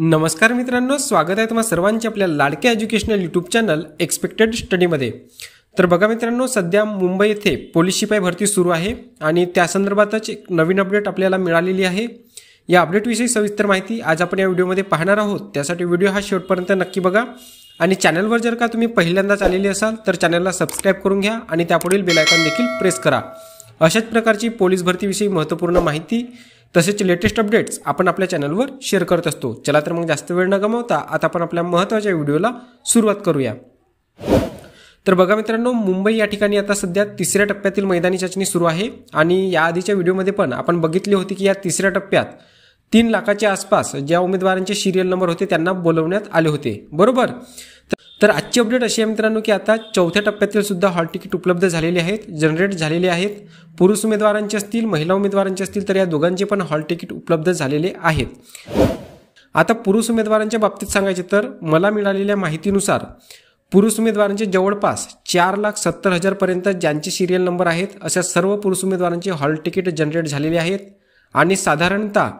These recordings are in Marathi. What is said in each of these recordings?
नमस्कार मित्रांनो स्वागत आहे तुम्हाला सर्वांचे आपल्या लाडक्या एज्युकेशनल यूट्यूब चॅनल एक्सपेक्टेड स्टडीमध्ये तर बघा मित्रांनो सध्या मुंबई येथे पोलीस शिपाई भरती सुरू आहे आणि त्या संदर्भातच एक नवीन अपडेट आपल्याला मिळालेली आहे या अपडेटविषयी सविस्तर माहिती आज आपण या व्हिडिओमध्ये पाहणार आहोत त्यासाठी व्हिडिओ हा शेवटपर्यंत नक्की बघा आणि चॅनलवर जर का तुम्ही पहिल्यांदाच आलेली असाल तर चॅनलला सबस्क्राईब करून घ्या आणि त्यापुढील बेलायकॉन देखील प्रेस करा अशाच प्रकारची पोलीस भरतीविषयी महत्त्वपूर्ण माहिती तसेच लेटेस्ट अपडेट्स आपण आपल्या चॅनलवर शेअर करत असतो चला तर मग जास्त वेळ न गमावता आता आपण आपल्या महत्त्वाच्या व्हिडिओला सुरुवात करूया तर बघा मित्रांनो मुंबई या ठिकाणी आता सध्या तिसऱ्या टप्प्यातील मैदानी चाचणी सुरू आहे आणि या आधीच्या व्हिडिओमध्ये पण आपण बघितले होते की या तिसऱ्या टप्प्यात तीन लाखाच्या आसपास ज्या उमेदवारांचे सिरियल नंबर होते त्यांना बोलवण्यात आले होते बरोबर तर आजची अपडेट अशी आहे मित्रांनो की आता चौथ्या टप्प्यातील सुद्धा हॉल तिकीट उपलब्ध झालेले आहेत जनरेट झालेले आहेत पुरुष उमेदवारांचे असतील महिला उमेदवारांचे असतील तर या दोघांचे पण हॉल तिकीट उपलब्ध झालेले आहेत आता पुरुष उमेदवारांच्या बाबतीत सांगायचे तर मला मिळालेल्या माहितीनुसार पुरुष उमेदवारांचे जवळपास चार लाख सत्तर हजारपर्यंत ज्यांचे सिरियल नंबर आहेत अशा सर्व पुरुष उमेदवारांचे हॉल तिकीट जनरेट झालेले आहेत आणि साधारणतः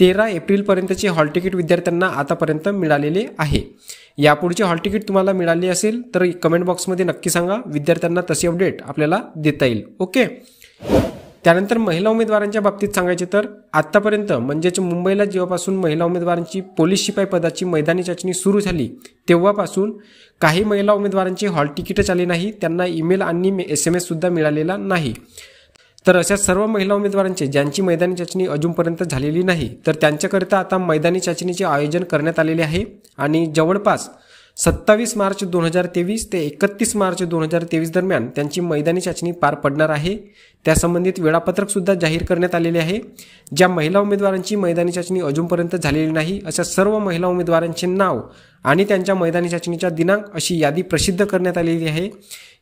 तेरा एप्रिलपर्यंतचे हॉल तिकीट विद्यार्थ्यांना आतापर्यंत मिळालेले आहे यापुढचे हॉल तिकीट तुम्हाला मिळाले असेल तर कमेंट बॉक्समध्ये नक्की सांगा विद्यार्थ्यांना तसे अपडेट आपल्याला देता येईल ओके त्यानंतर महिला उमेदवारांच्या बाबतीत सांगायचे तर आत्तापर्यंत म्हणजेच मुंबईला जेव्हापासून महिला उमेदवारांची पोलीस शिपाई पदाची मैदानी चाचणी सुरू झाली तेव्हापासून काही महिला उमेदवारांची हॉल तिकीटच आली नाही त्यांना ईमेल आणि एस एम एससुद्धा मिळालेला नाही तर अशा सर्व महिला उमेदवारांचे ज्यांची मैदानी चाचणी अजूनपर्यंत झालेली नाही तर त्यांच्याकरिता आता मैदानी चाचणीचे आयोजन करण्यात आलेले आहे आणि जवळपास सत्तावीस मार्च दोन हजार तेवीस ते एकतीस मार्च दोन हजार तेवीस दरम्यान त्यांची मैदानी चाचणी पार पडणार आहे त्यासंबंधित वेळापत्रकसुद्धा जाहीर करण्यात आलेले आहे ज्या महिला उमेदवारांची मैदानी चाचणी अजूनपर्यंत झालेली नाही अशा सर्व महिला उमेदवारांचे नाव आणि त्यांच्या मैदानी चाचणीच्या दिनांक अशी यादी प्रसिद्ध करण्यात आलेली आहे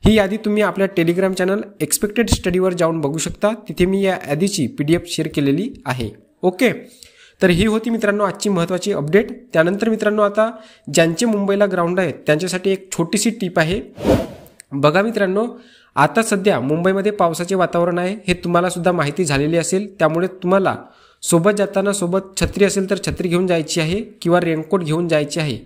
ही यादी तुम्ही आपल्या टेलिग्राम चॅनल एक्सपेक्टेड स्टडीवर जाऊन बघू शकता तिथे मी या यादीची पी डी एफ शेअर केलेली आहे ओके तर ही होती मित्रांनो आजची महत्त्वाची अपडेट त्यानंतर मित्रांनो आता ज्यांचे मुंबईला ग्राउंड आहेत त्यांच्यासाठी एक छोटीशी टीप आहे बघा मित्रांनो आता सध्या मुंबईमध्ये पावसाचे वातावरण आहे हे तुम्हाला सुद्धा माहिती झालेली असेल त्यामुळे तुम्हाला सोबत जाताना सोबत छत्री असेल तर छत्री घेऊन जायची आहे किंवा रेनकोट घेऊन जायची आहे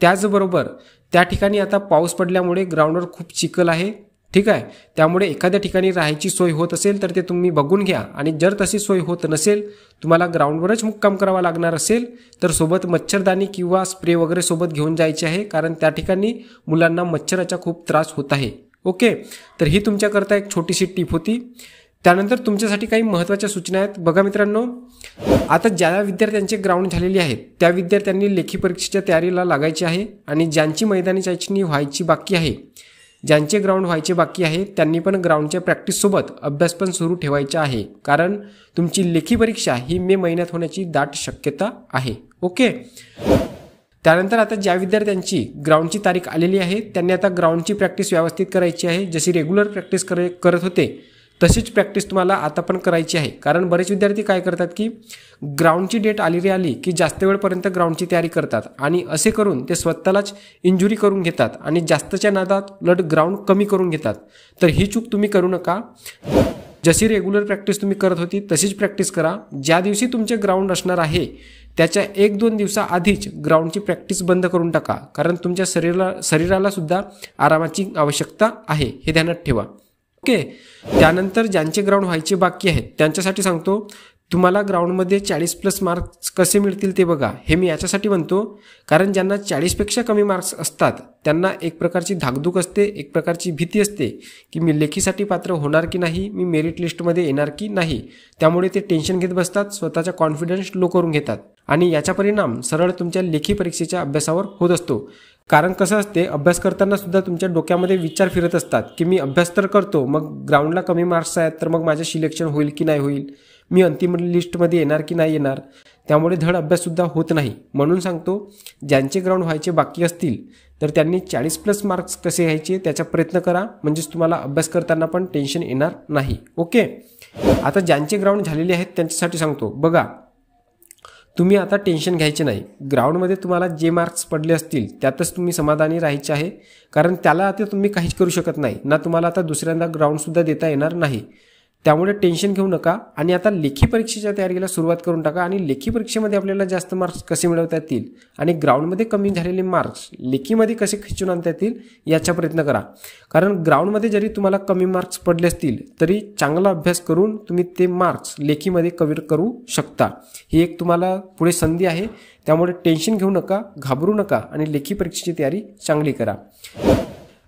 त्याचबरोबर त्या ठिकाणी आता पाऊस पडल्यामुळे ग्राउंडवर खूप चिखल आहे ठीक आहे त्यामुळे एखाद्या ठिकाणी राहायची सोय होत असेल तर ते तुम्ही बघून घ्या आणि जर तशी सोय होत नसेल तुम्हाला ग्राउंडवरच मुक्काम करावा लागणार असेल तर सोबत मच्छरदाणी किंवा स्प्रे वगैरे सोबत घेऊन जायचे आहे कारण त्या ठिकाणी मुलांना मच्छराचा खूप त्रास होत आहे ओके तर ही तुमच्याकरता एक छोटीशी टीप होती त्यानंतर तुमच्यासाठी काही महत्त्वाच्या सूचना आहेत बघा मित्रांनो आता ज्या विद्यार्थ्यांचे ग्राउंड झालेले आहेत त्या विद्यार्थ्यांनी लेखी परीक्षेच्या तयारीला लागायची आहे आणि ज्यांची मैदानी चाचणी व्हायची बाकी आहे ज्यांचे ग्राउंड व्हायचे बाकी आहे त्यांनी पण ग्राउंडच्या प्रॅक्टिससोबत अभ्यास पण सुरू ठेवायचा आहे कारण तुमची लेखी परीक्षा ही मे महिन्यात होण्याची दाट शक्यता आहे ओके त्यानंतर आता ज्या विद्यार्थ्यांची ग्राउंडची तारीख आलेली आहे त्यांनी आता ग्राउंडची प्रॅक्टिस व्यवस्थित करायची आहे जशी रेग्युलर प्रॅक्टिस करत होते तशीच प्रॅक्टिस तुम्हाला आता पण करायची आहे कारण बरेच विद्यार्थी काय करतात की ग्राउंडची डेट आलेली आली की जास्त वेळपर्यंत ग्राउंडची तयारी करतात आणि असे करून ते स्वतःलाच इंजुरी करून घेतात आणि जास्तच्या नादात लढ ग्राउंड कमी करून घेतात तर ही चूक तुम्ही करू नका जशी रेग्युलर प्रॅक्टिस तुम्ही करत होती तशीच प्रॅक्टिस करा ज्या दिवशी तुमचे ग्राउंड असणार आहे त्याच्या एक दोन दिवसाआधीच ग्राउंडची प्रॅक्टिस बंद करून टाका कारण तुमच्या शरीराला शरीरालासुद्धा आरामाची आवश्यकता आहे हे ध्यानात ठेवा ओके त्यानंतर ज्यांचे ग्राउंड व्हायचे बाकी आहेत त्यांच्यासाठी सांगतो तुम्हाला ग्राउंडमध्ये चाळीस प्लस मार्क्स कसे मिळतील ते बघा हे मी याच्यासाठी म्हणतो कारण ज्यांना चाळीसपेक्षा कमी मार्क्स असतात त्यांना एक प्रकारची धाकधूक असते एक प्रकारची भीती असते की मी लेखीसाठी पात्र होणार की नाही मी मेरिट लिस्टमध्ये येणार की नाही त्यामुळे ते टेन्शन घेत बसतात स्वतःचा कॉन्फिडन्स लो करून घेतात आणि याचा परिणाम सरळ तुमच्या लेखी परीक्षेच्या अभ्यासावर होत असतो कारण कसं असते अभ्यास करताना सुद्धा तुमच्या डोक्यामध्ये विचार फिरत असतात की मी अभ्यास तर करतो मग ग्राउंडला कमी मार्क्स आहेत तर मग माझं सिलेक्शन होईल की नाही होईल मी अंतिम लिस्टमध्ये येणार की नाही येणार त्यामुळे धड अभ्याससुद्धा होत नाही म्हणून सांगतो ज्यांचे ग्राउंड व्हायचे बाकी असतील तर त्यांनी चाळीस प्लस मार्क्स कसे घ्यायचे त्याचा प्रयत्न करा म्हणजेच तुम्हाला अभ्यास करताना पण टेन्शन येणार नाही ओके आता ज्यांचे ग्राउंड झालेले आहेत त्यांच्यासाठी सांगतो बघा तुम्ही आता टेन्शन घ्यायचे नाही ग्राउंडमध्ये तुम्हाला जे मार्क्स पडले असतील त्यातच तुम्ही समाधानी राहायचे आहे कारण त्याला आता तुम्ही काहीच करू शकत नाही ना तुम्हाला आता दुसऱ्यांदा ग्राउंडसुद्धा देता येणार नाही त्यामुळे टेन्शन घेऊ नका आणि आता लेखी परीक्षेच्या तयारीला सुरुवात करून टाका आणि लेखी परीक्षेमध्ये आपल्याला जास्त मार्क्स कसे मिळवता येतील आणि ग्राउंडमध्ये कमी झालेले मार्क्स लेखीमध्ये कसे खिचून आणता येतील याचा प्रयत्न करा कारण ग्राउंडमध्ये जरी तुम्हाला कमी मार्क्स पडले असतील तरी चांगला अभ्यास करून तुम्ही ते मार्क्स लेखीमध्ये कव्हर करू शकता ही एक तुम्हाला पुढे संधी आहे त्यामुळे टेन्शन घेऊ नका घाबरू नका आणि लेखी परीक्षेची तयारी चांगली करा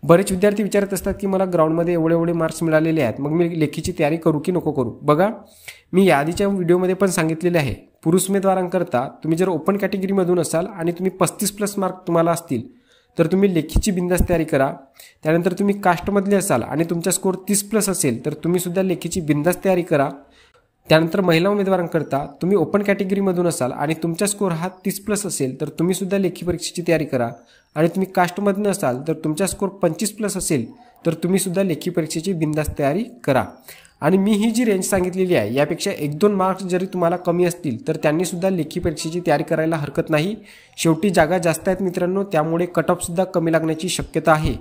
बरेच विद्यार्थी विचारत असतात की मला ग्राउंडमध्ये एवढे एवढे मार्क्स मिळालेले आहेत मग मी लेखीची तयारी करू की नको करू बघा मी यादीच्या व्हिडिओमध्ये पण सांगितलेले आहे पुरुष उमेदवारांकरता तुम्ही जर ओपन कॅटेगरीमधून असाल आणि तुम्ही पस्तीस प्लस मार्क तुम्हाला असतील तर तुम्ही लेखीची बिंदास तयारी करा त्यानंतर तुम्ही कास्टमधले असाल आणि तुमचा स्कोर तीस प्लस असेल तर तुम्हीसुद्धा लेखीची बिंदास तयारी करा त्यानंतर महिला उमेदवारांकरता तुम्ही ओपन कॅटेगरीमधून असाल आणि तुमचा स्कोर हा तीस प्लस असेल तर तुम्ही सुद्धा लेखी परीक्षेची तयारी करा आणि तुम्ही कास्टमधून असाल तर तुमचा स्कोर पंचवीस प्लस असेल तर तुम्ही सुद्धा लेखी परीक्षेची बिंदास्त तयारी करा आणि मी ही जी रेंज सांगितलेली आहे यापेक्षा एक दोन मार्क्स जरी तुम्हाला कमी असतील तर त्यांनी सुद्धा लेखी परीक्षेची तयारी करायला हरकत नाही शेवटी जागा जास्त आहेत मित्रांनो त्यामुळे कट सुद्धा कमी लागण्याची शक्यता आहे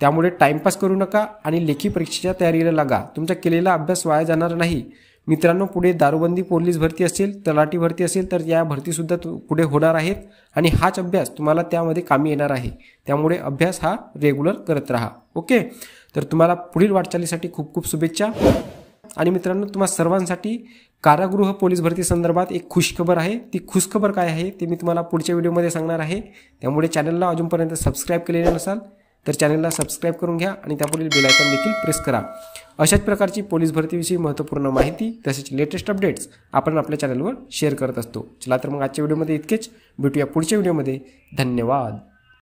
त्यामुळे टाइमपास करू नका आणि लेखी परीक्षेच्या तयारीला लागा तुमचा केलेला अभ्यास वाया जाणार नाही मित्रांनो पुढे दारूबंदी पोलीस भरती असेल तलाठी भरती असेल तर या भरतीसुद्धा पुढे होणार आहेत आणि हाच अभ्यास तुम्हाला त्यामध्ये कामी येणार आहे त्यामुळे अभ्यास हा रेग्युलर करत राहा ओके तर तुम्हाला पुढील वाटचालीसाठी खूप खूप शुभेच्छा आणि मित्रांनो तुम्हा सर्वांसाठी कारागृह पोलीस भरती संदर्भात एक खुशखबर आहे ती खुशखबर काय आहे ते मी तुम्हाला पुढच्या व्हिडिओमध्ये सांगणार आहे त्यामुळे चॅनलला अजूनपर्यंत सबस्क्राईब केलेले नसाल तर चॅनलला सबस्क्राईब करून घ्या आणि त्यापुढील बेलायकन देखील प्रेस करा अशाच प्रकारची पोलीस भरतीविषयी महत्त्वपूर्ण माहिती तसेच लेटेस्ट अपडेट्स आपण आपल्या चॅनलवर शेअर करत असतो चला तर मग आजच्या व्हिडिओमध्ये इतकेच भेटूया पुढच्या व्हिडिओमध्ये धन्यवाद